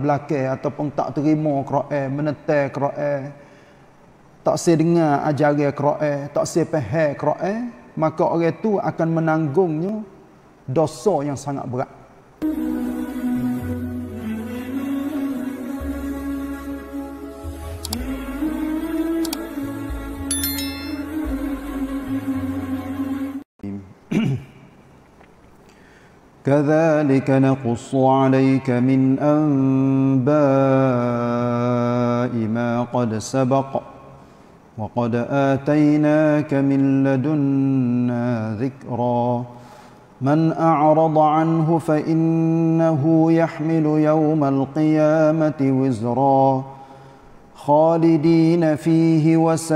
belakang ataupun tak terima Quran, menetek Quran, tak se dengar ajaran Quran, tak se faham maka orang itu akan menanggungnya dosa yang sangat berat. كذلك نقص عليك من انباء ما قد سبق وقد اتيناك من لدنا ذكرا من اعرض عنه فانه يحمل يوم القيامه وزرا خالدين فيه وساء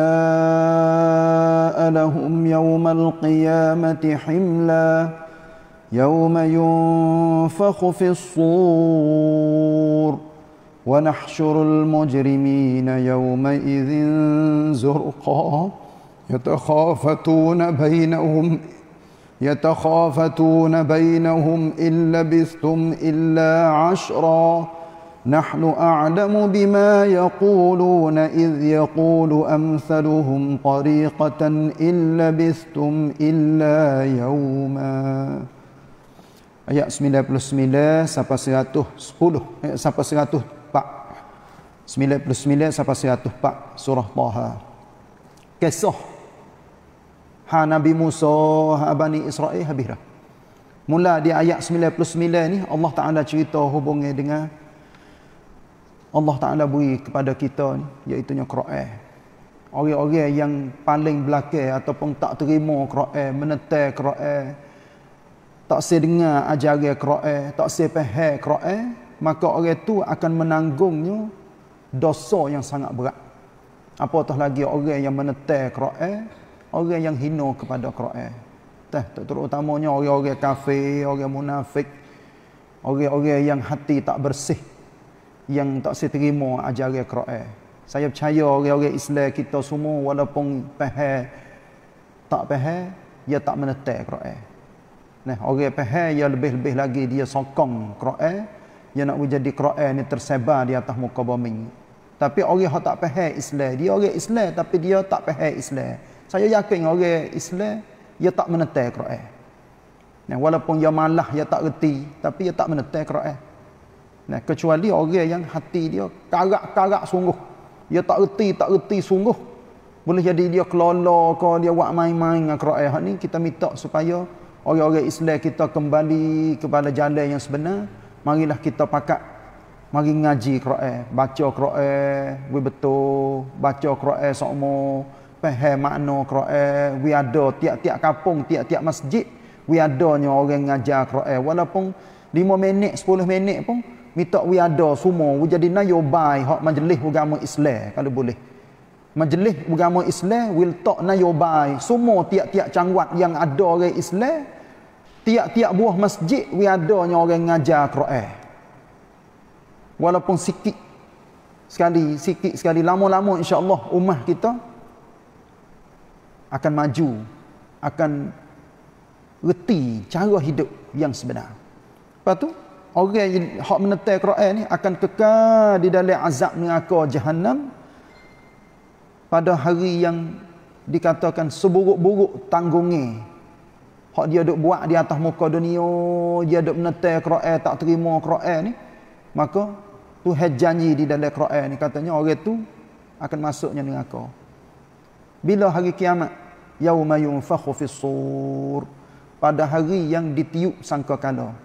لهم يوم القيامه حملا يوم ينفخ في الصور ونحشر المجرمين يومئذ زرقا يتخافتون بينهم يتخافتون بينهم إن لبثتم إلا عشرا نحن أعلم بما يقولون إذ يقول أمثلهم طريقة إن لبثتم إلا يوماً ayat 99 sampai 110 ayat sampai 104 99 sampai 104 surah Taha kisah ha Nabi Musa ha Bani Israel habis dah mula di ayat 99 ni Allah Ta'ala cerita hubungnya dengan Allah Ta'ala beri kepada kita ni iaitu Quran orang-orang yang paling belakang ataupun tak terima Quran menentang Quran tak se dengar ajaran Quran, eh, tak se faham Quran, eh, maka orang itu akan menanggungnya dosa yang sangat berat. Apatah lagi orang yang menetek Quran, eh, orang yang hina kepada Quran. Teh, terutamanya orang-orang kafir, orang munafik, orang-orang yang hati tak bersih, yang tak se terima ajaran Quran. Saya percaya orang-orang Islam kita semua walaupun faham tak faham, ia tak menetek Quran. Nah, orang faham yang lebih-lebih lagi dia sokong Quran, yang nak menjadi Quran ni tersebar di atas muka bumi. Tapi orang yang tak faham Islam, dia orang Islam tapi dia tak faham Islam. Saya yakin orang Islam dia tak menetai Quran. Nah, walaupun dia malah, dia tak reti, tapi dia tak menetai Quran. Nah, kecuali orang yang hati dia karak-karak sungguh. Dia tak reti, tak reti sungguh. Boleh jadi dia kelola kau, dia buat main-main dengan Quran. ni kita minta supaya orang-orang Islam kita kembali kepada jalan yang sebenar marilah kita pakat mari ngaji Quran baca Quran we betul baca Quran sokmo faham makna Quran we ada tiap-tiap kampung tiap-tiap masjid we adanya orang ngajar Quran walaupun lima minit sepuluh minit pun minta we ada semua we jadi nayobai hak majlis agama Islam kalau boleh Majlis agama Islam will talk nayobai semua tiap-tiap cangguat yang ada orang Islam tiap-tiap buah masjid we adanya orang ngajar Quran. Walaupun sikit sekali sikit sekali lama-lama insya-Allah umat kita akan maju akan reti cara hidup yang sebenar. Lepas tu orang yang hak menetai Quran ni akan kekal di dalam azab neraka jahanam pada hari yang dikatakan seburuk-buruk tanggungnya hak dia duk buat di atas muka dunia dia duk menetai Quran tak terima Quran ni maka tu had janji di dalam Quran ni katanya orang tu akan masuknya neraka bila hari kiamat yaumayun yunfakhu fis sur pada hari yang ditiup sangkakala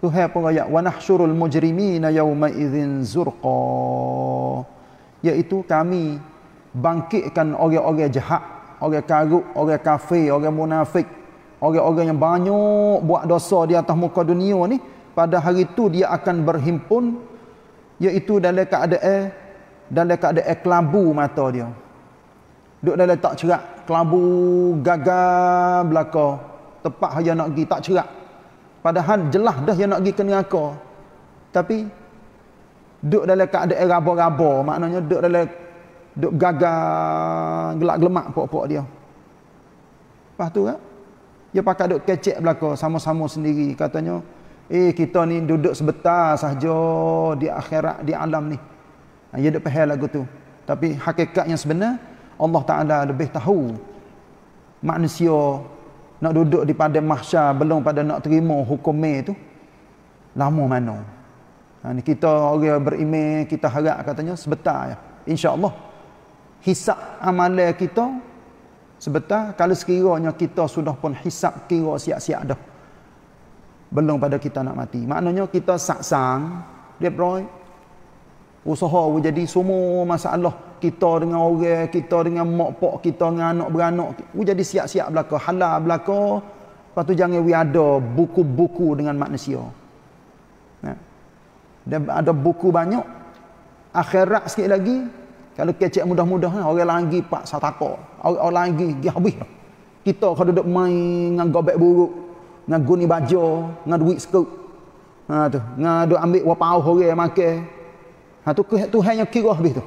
Tuhan pun ayat wa nahsyurul mujrimina yauma idzin zurqa iaitu kami bangkitkan orang-orang jahat, orang karut, orang kafir, orang munafik, orang-orang yang banyak buat dosa di atas muka dunia ni pada hari itu dia akan berhimpun iaitu dalam keadaan dalam keadaan kelabu mata dia. Duduk dalam tak cerak, kelabu gagal belaka. Tepat dia nak pergi tak cerak. Padahal jelas dah yang nak pergi ke neraka. Tapi duduk dalam keadaan rabo-rabo maknanya duduk dalam duduk gagang gelak-gelemak pokok-pok dia lepas tu kan dia pakai duduk kecek belakang sama-sama sendiri katanya eh kita ni duduk sebentar sahaja di akhirat di alam ni dia duduk pahal lagu tu tapi hakikat yang sebenar Allah Ta'ala lebih tahu manusia nak duduk di padang mahsyar belum pada nak terima hukum itu lama mana Ha, ni kita orang beriman, kita harap katanya sebentar ya. InsyaAllah. Hisap amalan kita sebentar. Kalau sekiranya kita sudah pun hisap kira siap-siap dah. Belum pada kita nak mati. Maknanya kita saksang. Dia beroi. Usaha jadi semua masalah. Kita dengan orang, kita dengan mak pak, kita dengan anak beranak. Jadi siap-siap belakang. Halal belakang. Lepas tu jangan ada buku-buku dengan manusia dia ada buku banyak akhirat sikit lagi kalau kecek mudah-mudah orang lagi pak Satako, orang, lagi dia habis kita kalau duduk main dengan gobek buruk dengan guni baja dengan duit sekut ha, tu dengan duk ambil wapau orang makan ha, tu Tuhan yang kira habis tu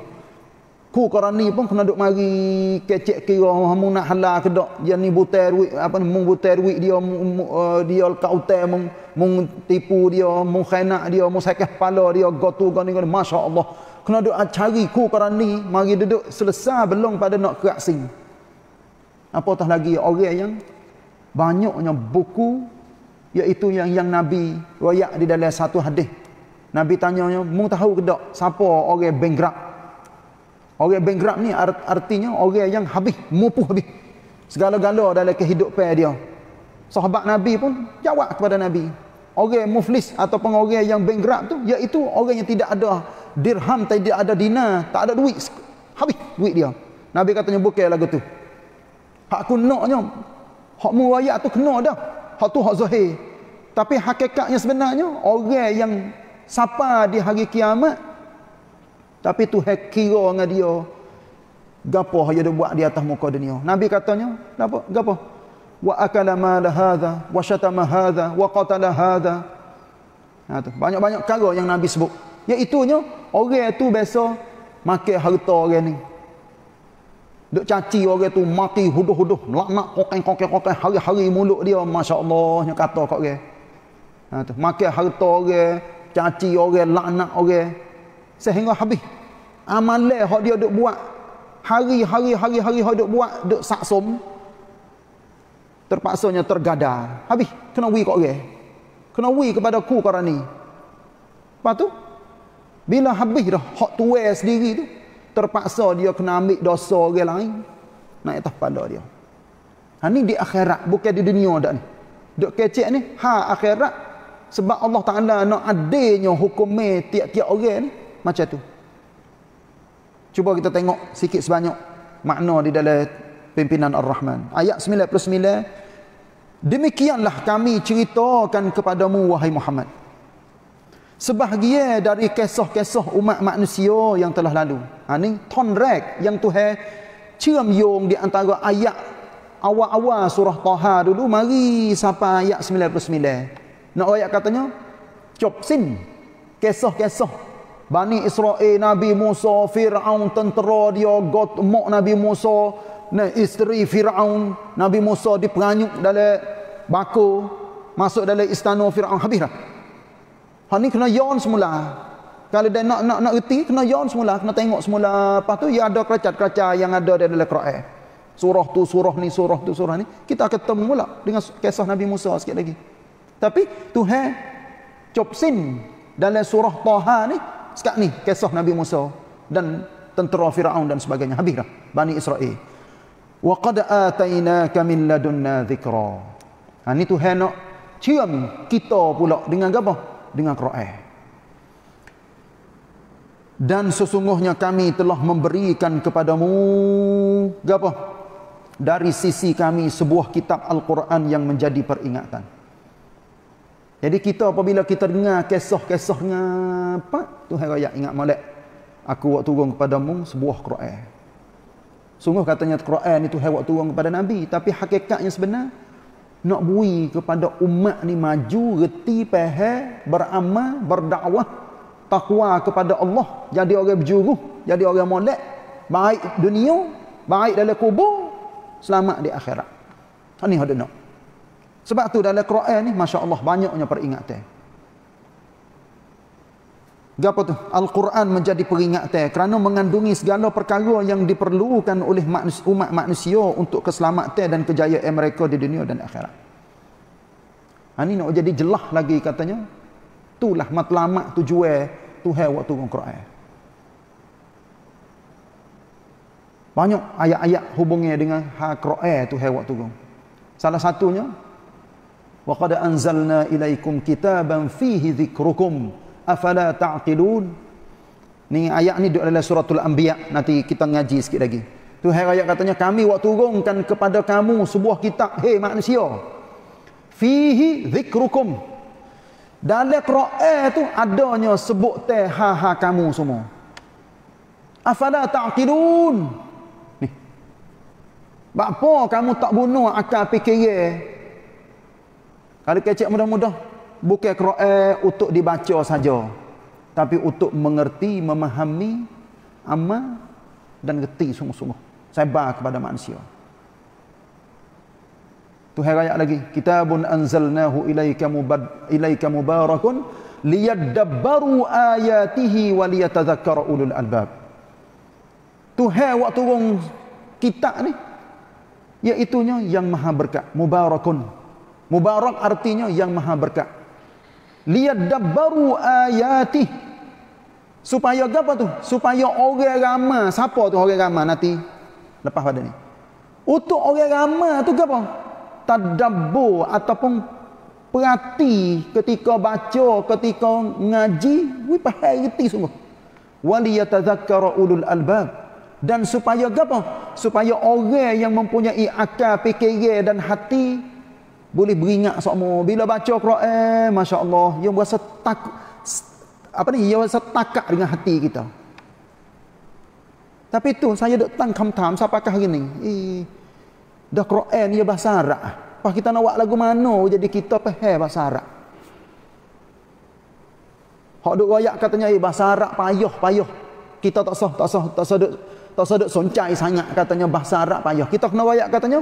Ku ni pun kena duk mari kecek kira oh, mu nak halal ke dak. Dia ni butai ruik apa ni mung butai ruik dia mu, uh, dia lekat utai mung mung tipu dia mung khainak dia mung sakah kepala dia gotu gani gani masya-Allah. Kena duk cari ku ni mari duduk selesai belum pada nak kerak sing. Apa tah lagi orang yang banyaknya buku iaitu yang yang nabi royak di dalam satu hadis. Nabi tanyanya, "Mu tahu ke dak siapa orang bankrupt?" Orang bankrupt ni art, artinya orang yang habis, mupuh habis. Segala-gala dalam kehidupan dia. Sahabat Nabi pun jawab kepada Nabi. Orang muflis atau orang yang bankrupt tu, iaitu orang yang tidak ada dirham, tidak ada dina tak ada duit. Habis duit dia. Nabi katanya bukan lagu tu. Hak aku naknya, hak murayat tu kena dah. Hak tu hak zahir. Tapi hakikatnya sebenarnya, orang yang sapa di hari kiamat, tapi Tuhan kira dengan dia. Gapo yang dia buat di atas muka dunia. Nabi katanya, napa, Gapo? Wa akala mal hadza wa syatama hadza wa qatala hadza. Nah, ha, tu. banyak-banyak perkara yang Nabi sebut. Iaitu nya orang tu biasa makan harta orang ni. Duk caci orang tu mati huduh-huduh, melaknat kokek kokek kokek, hari-hari mulut dia, masya-Allah nya kata kat orang. Nah, ha, tu. makan harta orang, caci orang, laknat orang sehingga habis amalan hak dia duk buat hari-hari hari-hari hak duk buat duk saksom terpaksanya tergadar habis kena wui kat orang kena wui kepada ku kerana ni lepas tu bila habis dah hak tua sendiri tu terpaksa dia kena ambil dosa orang lain nak atas pada dia ha, ni di akhirat bukan di dunia dah ni duk kecek ni ha akhirat sebab Allah Ta'ala nak adanya hukum tiap-tiap orang ni macam tu cuba kita tengok sikit sebanyak makna di dalam pimpinan Ar-Rahman ayat 99 demikianlah kami ceritakan kepadamu wahai Muhammad sebahagia dari kisah-kisah umat manusia yang telah lalu ha, ni ton rek yang tu cium yong di antara ayat awal-awal surah Taha dulu mari siapa ayat 99 nak ayat katanya cop sin kisah-kisah Bani Israel, Nabi Musa, Fir'aun, tentera dia, God, mak Nabi Musa, ne, isteri Fir'aun, Nabi Musa diperanyuk dalam baku, masuk dalam istana Fir'aun, habis lah. Ha, ni kena yon semula. Kalau dia nak nak nak erti, kena yon semula, kena tengok semula. Lepas tu, ya ada keraca-keraca yang ada di dalam Quran. Surah tu, surah ni, surah tu, surah ni. Kita ketemu pula dengan kisah Nabi Musa sikit lagi. Tapi, cop sin dalam surah Taha ni, sekarang ni kisah Nabi Musa dan tentera Firaun dan sebagainya habis dah Bani Israel. Wa qad atainaka min ladunna dhikra. Ha ni Tuhan nak cium kita pula dengan apa? Dengan Quran. Dan sesungguhnya kami telah memberikan kepadamu apa? Dari sisi kami sebuah kitab Al-Quran yang menjadi peringatan. Jadi kita apabila kita dengar kisah-kisah dengan apa? Tuhan raya ingat malak. Aku buat turun kepadamu sebuah Quran. Sungguh katanya Quran itu hewat turun kepada Nabi. Tapi hakikatnya sebenar, nak bui kepada umat ni maju, reti, pehe, beramal, berdakwah, takwa kepada Allah. Jadi orang berjuru, jadi orang molek. Baik dunia, baik dalam kubur, selamat di akhirat. Ini yang nak. Sebab tu dalam Quran ni Masya Allah banyaknya peringatan. Gapo tu? Al-Quran menjadi peringatan kerana mengandungi segala perkara yang diperlukan oleh umat manusia untuk keselamatan dan kejayaan mereka di dunia dan akhirat. Ini ha, nak jadi jelah lagi katanya. Itulah matlamat tujuan Tuhan waktu turun Quran. Banyak ayat-ayat hubungnya dengan Al-Quran ha, Tuhan waktu turun. Salah satunya وقد Anzalna إليكم Kitaban فيه ذكركم Afala Taqilun. Ni ayat ni duduk dalam suratul Anbiya. Nanti kita ngaji sikit lagi. Tu hari ayat katanya, kami waktu turunkan kepada kamu sebuah kitab. Hei manusia. Fihi zikrukum. Dalam Quran tu adanya sebut teh ha-ha kamu semua. Afala ta'qilun. Ni. Bapa kamu tak bunuh akal fikir kalau kecek mudah-mudah, bukan Quran untuk dibaca saja. Tapi untuk mengerti, memahami, amal dan geti sungguh-sungguh. Sebar kepada manusia. Tuhan ayat lagi. Kitabun anzalnahu ilaika, mubad, ilaika mubarakun liyadabbaru ayatihi wa liyatadhakkara ulul albab. Tuhan waktu orang kitab ni, iaitunya yang maha berkat. Mubarakun. Mubarak artinya yang maha berkat. Liat dabbaru ayatih Supaya apa tu? Supaya orang ramai. Siapa tu orang ramai nanti? Lepas pada ni. Untuk orang ramai tu apa? Tadabur ataupun perhati ketika baca, ketika ngaji. Wih, pahal reti sungguh. Waliyatadzakara ulul albab. Dan supaya apa? Supaya orang yang mempunyai akal, fikir dan hati boleh beringat sama bila baca Quran eh, masya-Allah yang rasa tak apa ni yang rasa takak dengan hati kita tapi tu saya dok tang kam tam sampai hari ni eh dah Quran ni bahasa Arab pas kita nak buat lagu mano jadi kita pehe bahasa Arab hak dok royak katanya eh bahasa Arab payah payah kita tak sah tak sah tak sah dok tak sah dok soncai sangat katanya bahasa Arab payah kita kena royak katanya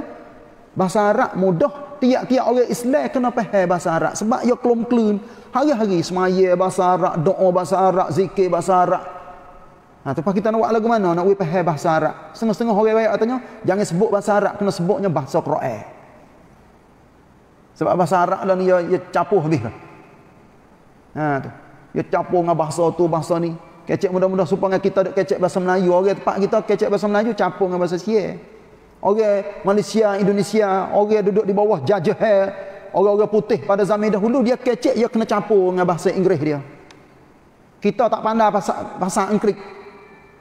Bahasa Arab mudah. Tiap-tiap orang Islam kena faham bahasa Arab. Sebab ia kelum kelun. Hari-hari semaya bahasa Arab, doa bahasa Arab, zikir bahasa Arab. Nah, ha, tepah kita nak buat lagu mana nak faham bahasa Arab. Setengah-setengah orang bayar katanya, jangan sebut bahasa Arab, kena sebutnya bahasa Quran. Sebab bahasa Arab lah ia, ia capuh habis lah. Ha, tu. Ia capuh dengan bahasa tu, bahasa ni. Kecek mudah-mudah supaya kita ada kecek bahasa Melayu. Orang tempat kita kecek bahasa Melayu, capuh dengan bahasa Sier. Orang Malaysia, Indonesia, orang duduk di bawah jajah, orang-orang putih pada zaman dahulu, dia kecek, dia kena campur dengan bahasa Inggeris dia. Kita tak pandai bahasa bahasa Inggeris.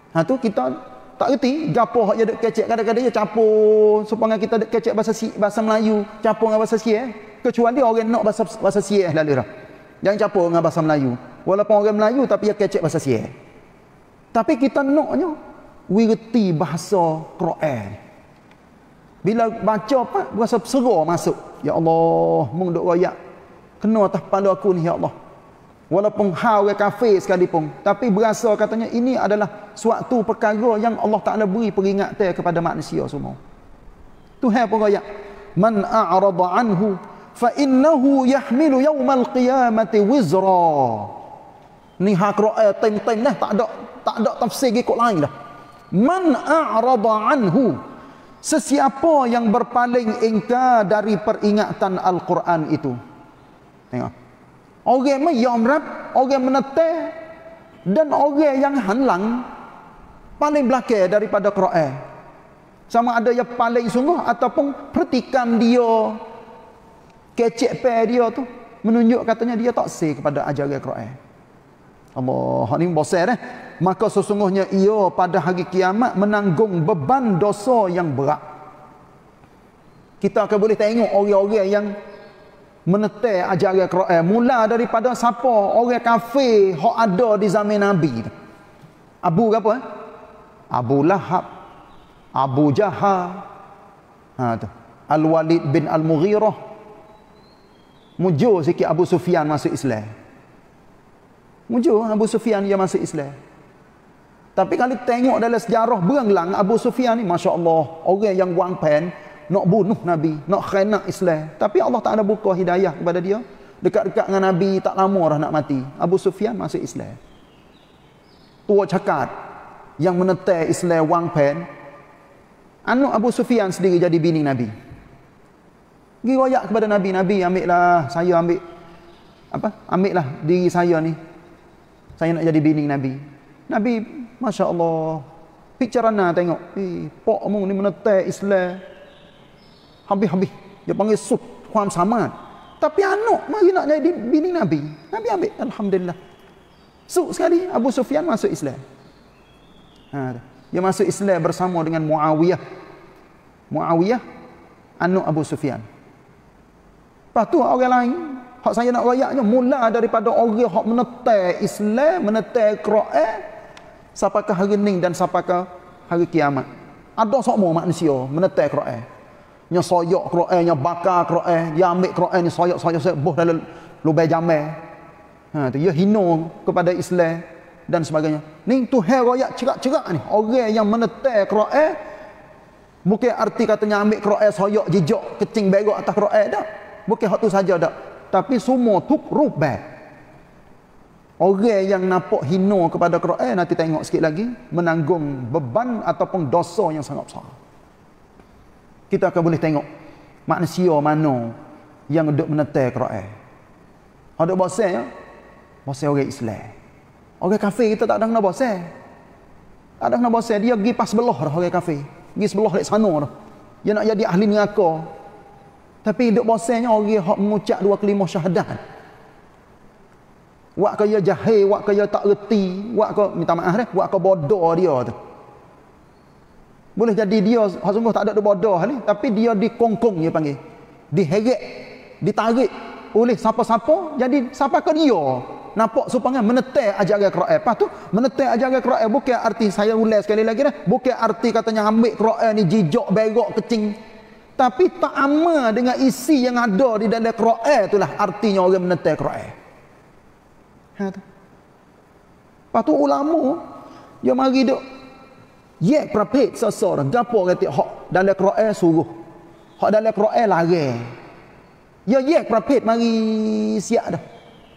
Ha tu kita tak reti gapo hak dia kecek kadang-kadang dia campur supaya kita dek kecek bahasa si, bahasa Melayu campur dengan bahasa Sier kecuali dia orang nak bahasa bahasa Sier lalu dah jangan campur dengan bahasa Melayu walaupun orang Melayu tapi dia kecek bahasa Sier tapi kita naknya we reti bahasa Quran bila baca apa, berasa serah masuk. Ya Allah, mung duk royak. Kena atas pandu aku ni, Ya Allah. Walaupun hal ke kafir sekalipun. Tapi berasa katanya, ini adalah suatu perkara yang Allah Ta'ala beri peringatan kepada manusia semua. Tuhan pun royak. Man a'rada anhu, fa innahu yahmilu yawmal qiyamati wizra. Ni hak ro'a tem-tem dah, tak ada, tak ada tafsir ikut lain dah. Man a'rada anhu, Sesiapa yang berpaling ingkar dari peringatan Al-Quran itu. Tengok. Orang yang yamrab, orang menetek dan orang yang hanlang paling belakang daripada Quran. Sama ada yang paling sungguh ataupun pertikan dia kecek pe dia tu menunjuk katanya dia tak sih kepada ajaran Quran. Allah ni bosan eh. Maka sesungguhnya ia pada hari kiamat menanggung beban dosa yang berat. Kita akan boleh tengok orang-orang yang menetek ajaran Al-Quran. Eh, mula daripada siapa orang kafir yang ada di zaman Nabi. Abu apa? Eh? Abu Lahab. Abu Jahal. Ha, tu. Al-Walid bin Al-Mughirah. Mujur sikit Abu Sufyan masuk Islam. Mujur Abu Sufyan yang masuk Islam. Tapi kalau tengok dalam sejarah beranglang, Abu Sufyan ni, Masya Allah, orang yang wang pen, nak bunuh Nabi, nak khainak Islam. Tapi Allah tak ada buka hidayah kepada dia. Dekat-dekat dengan Nabi, tak lama orang nak mati. Abu Sufyan masuk Islam. Tua cakap, yang menetek Islam wang pen, anak Abu Sufyan sendiri jadi bini Nabi. Pergi royak kepada Nabi, Nabi ambillah, saya ambil, apa, ambillah diri saya ni, saya nak jadi bini Nabi. Nabi, Masya Allah, picarana tengok. Eh, pok mu ni menetek Islam. Habis-habis. Dia panggil sub, kuam saman. Tapi anak mari nak jadi bini Nabi. Nabi ambil, Alhamdulillah. Sub sekali, Abu Sufyan masuk Islam. Ha, dia masuk Islam bersama dengan Muawiyah. Muawiyah, anak Abu Sufyan. Lepas tu orang lain Hak saya nak rayaknya mula daripada orang hak menetai Islam, menetai Quran sampai hari ini dan sampai hari kiamat. Ada semua manusia menetai Quran. Nya soyok Quran, nya bakar Quran, dia ambil Quran nya soyok-soyok saya boh dalam lubai jamai. Ha tu dia hina kepada Islam dan sebagainya. Ni tu hal rakyat cerak-cerak ni. Orang yang menetai Quran mungkin arti katanya ambil Quran soyok jejak kecing berak atas Quran dah. Bukan hak saja dah tapi semua tu rup baik orang yang nampak hina kepada Quran nanti tengok sikit lagi menanggung beban ataupun dosa yang sangat besar kita akan boleh tengok manusia mana yang duduk menetai Quran ada bosan ya bosan orang Islam orang kafir kita tak ada nak bosan tak ada nak bosan dia pergi pas belah dah orang kafir pergi sebelah dari sana dah dia nak jadi ahli neraka tapi hidup bosannya orang yang mengucap dua kelima syahadat. Wak kaya jahil, wak kaya tak reti, wak kau minta maaf dah, wak kau bodoh dia tu. Boleh jadi dia hak sungguh tak ada tu bodoh ni, tapi dia dikongkong dia panggil. Diheret, ditarik oleh siapa-siapa, jadi siapa ke dia? Nampak supaya menetek ajaran Quran. Lepas tu, menetek ajaran Quran bukan arti saya ulas sekali lagi dah, bukan arti katanya ambil Quran ni jijok, berok, kecing. Tapi tak ama dengan isi yang ada di dalam Quran itulah artinya orang menentang Quran. Ha tu. Lepas tu ulama dia mari duk Ya prophet sasar gapo kata hak dalam Quran suruh. Hak dalam Quran larang. Ya ye prophet mari siap dah.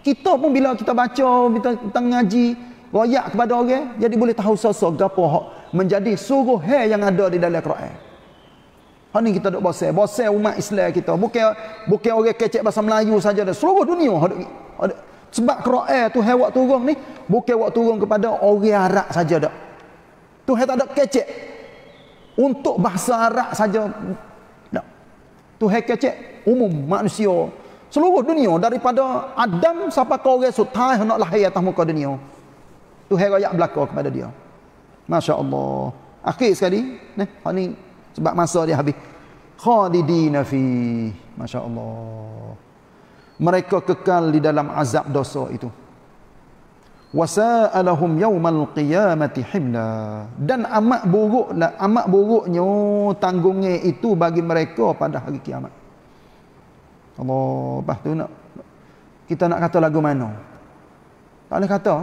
Kita pun bila kita baca kita tentang ngaji royak kepada orang jadi boleh tahu sasar gapo hak menjadi suruh yang ada di dalam Quran. Hak ni kita dok bosan. Bosan umat Islam kita. Bukan bukan orang kecek bahasa Melayu saja dah. Seluruh dunia sebab Quran tu hai waktu turun ni bukan waktu turun kepada orang Arab saja dah. Tu hai tak ada kecek. Untuk bahasa Arab saja dah. Tu hai kecek umum manusia seluruh dunia daripada Adam siapa ke orang sutai nak lahir atas muka dunia. Tu hai rakyat belaka kepada dia. Masya-Allah. Akhir sekali, ni, ni sebab masa dia habis khalidina fi Allah. mereka kekal di dalam azab dosa itu wasa'alahum yaumal qiyamati himla dan amat buruklah amat buruknya tanggungnya itu bagi mereka pada hari kiamat Allah bahtu nak kita nak kata lagu mana tak boleh kata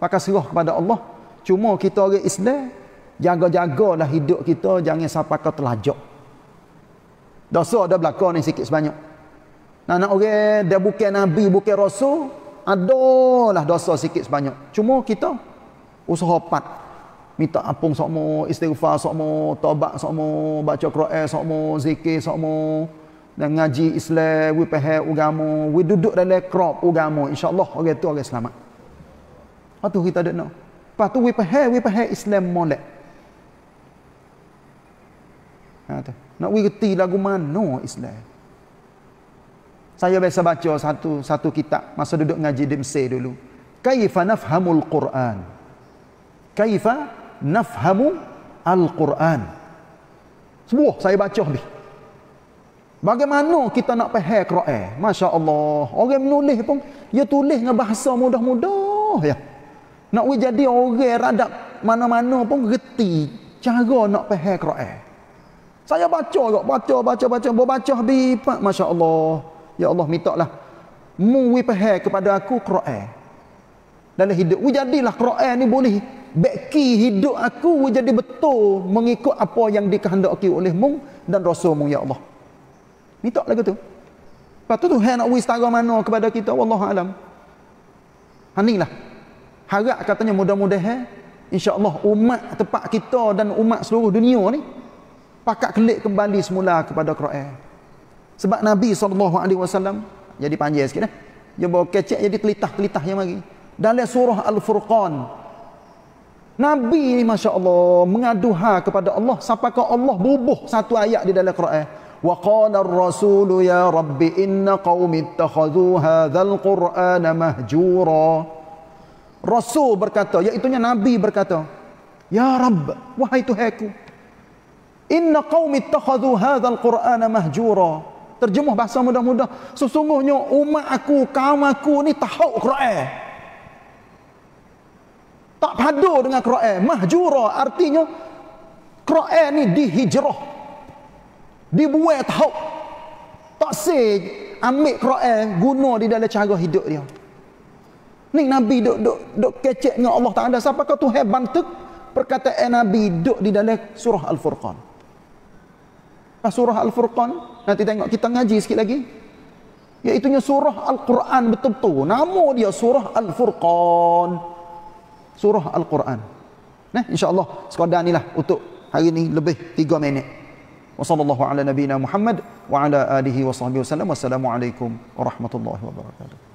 pakai serah kepada Allah cuma kita orang Islam jaga lah hidup kita jangan sampai kau terlajak. Dosa ada belakang ni sikit sebanyak. Nah, nak orang dia bukan nabi, bukan rasul, adalah dosa sikit sebanyak. Cuma kita usaha pat minta apung sokmo, istighfar sokmo, tobat sokmo, baca Quran sokmo, zikir sokmo, dan ngaji Islam, we pehe ugamo, we duduk dalam crop ugamu. insyaallah orang tu orang selamat. Patu kita ada nak. Patu we pehe, we pehe Islam molek. Kata, ha, nak wirti lagu mana Islam? Saya biasa baca satu satu kitab masa duduk ngaji di Mesir dulu. Kaifa nafhamul Quran? Kaifa nafhamu al-Quran? Semua saya baca ni. Bagaimana kita nak faham Quran? Masya Allah. Orang menulis pun, dia tulis dengan bahasa mudah-mudah. Ya. Nak jadi orang radak mana-mana pun gerti cara nak faham Quran. Saya baca kot. Baca, baca, baca. Bawa Baca habis. Masya Allah. Ya Allah, minta lah. Mu wipahe kepada aku Quran. Dalam hidup. Wujadilah Quran ni boleh. Beki hidup aku jadi betul mengikut apa yang dikehendaki oleh mu dan rasul mu ya Allah. Minta lagu tu. Lepas tu Tuhan nak wis tangga mana kepada kita wallahu alam. Hanilah. Harap katanya mudah-mudahan eh, insya-Allah umat tempat kita dan umat seluruh dunia ni pakat kelik kembali semula kepada Quran. Sebab Nabi SAW jadi panjang sikit eh. Dia bawa kecek jadi telitah-telitah yang mari. Dalam surah Al-Furqan. Nabi ni Masya Allah mengaduha kepada Allah. Sampai Allah bubuh satu ayat di dalam Quran. Wa qala ar-rasul ya rabbi inna qaumi ittakhadhu hadzal qur'ana mahjura. Rasul berkata, iaitu nabi berkata, Ya Rabb, wahai Tuhanku, Inna qaumi takhadhu hadzal qur'ana mahjura. Terjemah bahasa mudah-mudah. Sesungguhnya umat aku, kaum aku ni tahu Quran. Tak padu dengan Quran. Mahjura artinya Quran ni dihijrah. Dibuat tahu. Tak se ambil Quran guna di dalam cara hidup dia. Ni Nabi dok dok duk kecek dengan Allah Taala. Siapa kau Tuhan bantuk perkataan Nabi dok di dalam surah Al-Furqan. Ah, surah Al-Furqan nanti tengok kita ngaji sikit lagi iaitunya surah Al-Quran betul-betul nama dia surah Al-Furqan surah Al-Quran nah insyaallah sekadar inilah untuk hari ini lebih tiga minit Wassalamualaikum warahmatullahi wabarakatuh